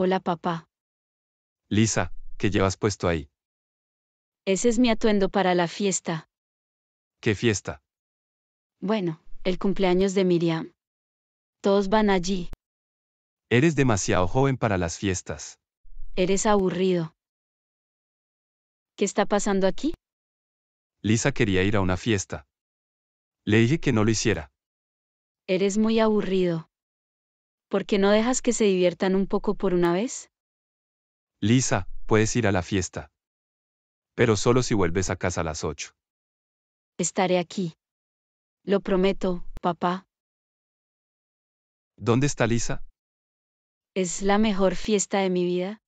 Hola papá. Lisa, ¿qué llevas puesto ahí? Ese es mi atuendo para la fiesta. ¿Qué fiesta? Bueno, el cumpleaños de Miriam. Todos van allí. Eres demasiado joven para las fiestas. Eres aburrido. ¿Qué está pasando aquí? Lisa quería ir a una fiesta. Le dije que no lo hiciera. Eres muy aburrido. ¿por qué no dejas que se diviertan un poco por una vez? Lisa, puedes ir a la fiesta. Pero solo si vuelves a casa a las ocho. Estaré aquí. Lo prometo, papá. ¿Dónde está Lisa? Es la mejor fiesta de mi vida.